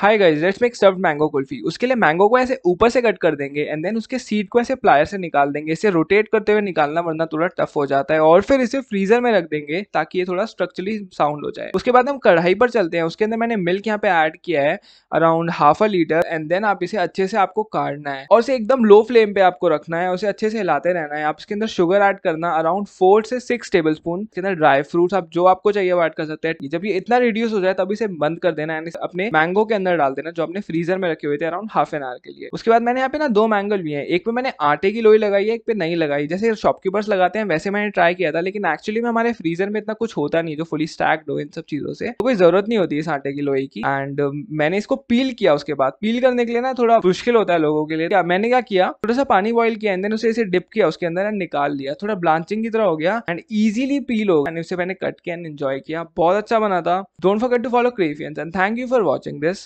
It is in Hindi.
hi guys let's make serve mango kulfi उसके लिए मैंगो को ऐसे ऊपर से कट कर देंगे एंड देन उसके सीड को ऐसे प्लायर से निकाल देंगे इसे रोटेट करते हुए निकालना वरना थोड़ा टफ हो जाता है और फिर इसे फ्रीजर में रख देंगे ताकि ये थोड़ा स्ट्रक्चरली साउंड हो जाए उसके बाद हम कढ़ाई पर चलते हैं उसके अंदर मैंने मिल्क यहाँ पे ऐड किया है around half a litre and then आप इसे अच्छे से आपको काटना है और इसे एकदम लो फ्लेम पे आपको रखना है उसे अच्छे से हिलाते रहना है आप इसके अंदर शुगर ऐड करना अराउंड फोर से सिक्स टेबल स्पून इसके अंदर ड्राई फ्रूट्स आप जो आपको चाहिए वो एड कर सकते हैं जब ये इतना रिड्यूस हो जाए तब इसे बंद कर देना है अपने मैंगो के अंदर अंदर डाल देना जो आपने फ्रीजर में रखे हुए थे अराउंड हाफ एन आवर के लिए उसके बाद मैंने यहाँ पे ना दो मैंगल लिए हैं एक पे मैंने आटे की लोई लगाई है एक पे नहीं लगाई जैसे शॉपकीपर्स लगाते हैं वैसे मैंने ट्राई किया था लेकिन एक्चुअली में हमारे फ्रीजर में इतना कुछ होता नहीं जो फुली स्टैक्ड हो इन सब चीजों से तो कोई जरूरत नहीं होती इस आटे की लोई की एंड um, मैंने इसको पील किया उसके बाद पील करने के लिए ना थोड़ा मुश्किल होता है लोगों के लिए मैंने क्या किया थोड़ा सा पानी बॉइल किया एंड उसे इसे डिप किया उसके अंदर एंड निकाल लिया थोड़ा ब्लांचिंग की तरह हो गया एंड इजिली पील हो गया उसे मैंने कट किया एंड एंजॉय किया बहुत अच्छा बना था डोंट फॉरगेट टू फॉलो क्रेफियंस and thank you for watching this